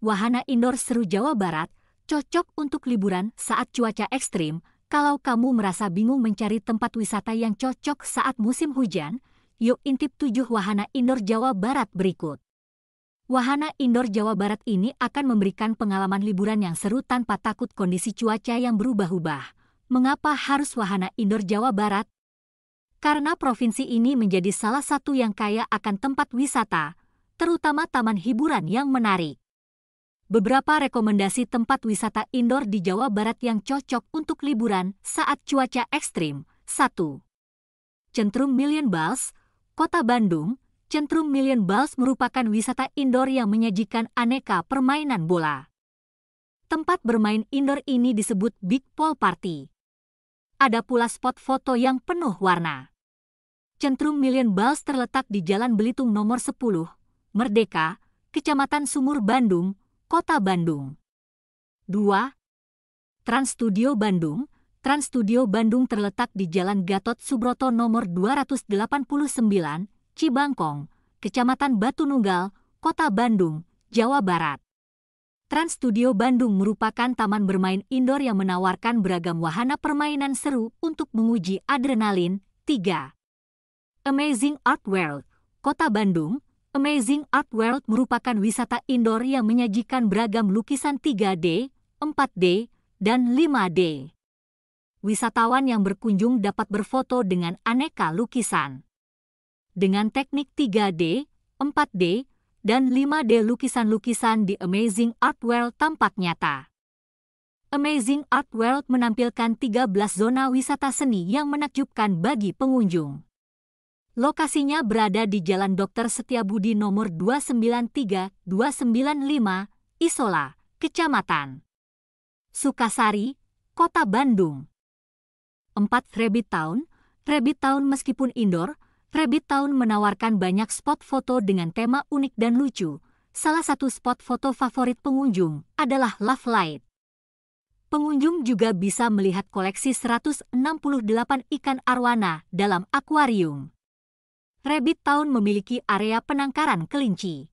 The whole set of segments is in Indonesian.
wahana indoor seru Jawa Barat, cocok untuk liburan saat cuaca ekstrim. Kalau kamu merasa bingung mencari tempat wisata yang cocok saat musim hujan, yuk intip 7 wahana indoor Jawa Barat berikut. Wahana indoor Jawa Barat ini akan memberikan pengalaman liburan yang seru tanpa takut kondisi cuaca yang berubah-ubah. Mengapa harus wahana indoor Jawa Barat? Karena provinsi ini menjadi salah satu yang kaya akan tempat wisata, terutama taman hiburan yang menarik beberapa rekomendasi tempat wisata indoor di Jawa Barat yang cocok untuk liburan saat cuaca ekstrim. 1. Centrum Million Bals, Kota Bandung, Centrum Million Bals merupakan wisata indoor yang menyajikan aneka permainan bola. Tempat bermain indoor ini disebut Big Ball Party. Ada pula spot foto yang penuh warna. Centrum Million Bals terletak di Jalan Belitung nomor 10, Merdeka, Kecamatan Sumur, Bandung, Kota Bandung. 2. Trans Studio Bandung Trans Studio Bandung terletak di Jalan Gatot Subroto nomor 289, Cibangkong, Kecamatan Batu Nunggal, Kota Bandung, Jawa Barat. Trans Studio Bandung merupakan taman bermain indoor yang menawarkan beragam wahana permainan seru untuk menguji adrenalin. 3. Amazing Art World, Kota Bandung, Amazing Art World merupakan wisata indoor yang menyajikan beragam lukisan 3D, 4D, dan 5D. Wisatawan yang berkunjung dapat berfoto dengan aneka lukisan. Dengan teknik 3D, 4D, dan 5D lukisan-lukisan di Amazing Art World tampak nyata. Amazing Art World menampilkan 13 zona wisata seni yang menakjubkan bagi pengunjung. Lokasinya berada di Jalan Dr. Setiabudi nomor 293-295, Isola, Kecamatan Sukasari, Kota Bandung. 4. Rabbit Town Rabbit Town meskipun indoor, Rabbit Town menawarkan banyak spot foto dengan tema unik dan lucu. Salah satu spot foto favorit pengunjung adalah Love Light. Pengunjung juga bisa melihat koleksi 168 ikan arwana dalam akuarium. Rabbit Town memiliki area penangkaran kelinci.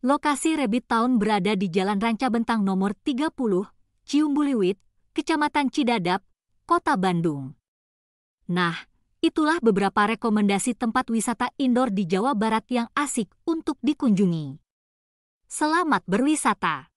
Lokasi Rabbit Town berada di Jalan Ranca Bentang nomor 30, Ciumbuliwit, Kecamatan Cidadap, Kota Bandung. Nah, itulah beberapa rekomendasi tempat wisata indoor di Jawa Barat yang asik untuk dikunjungi. Selamat berwisata!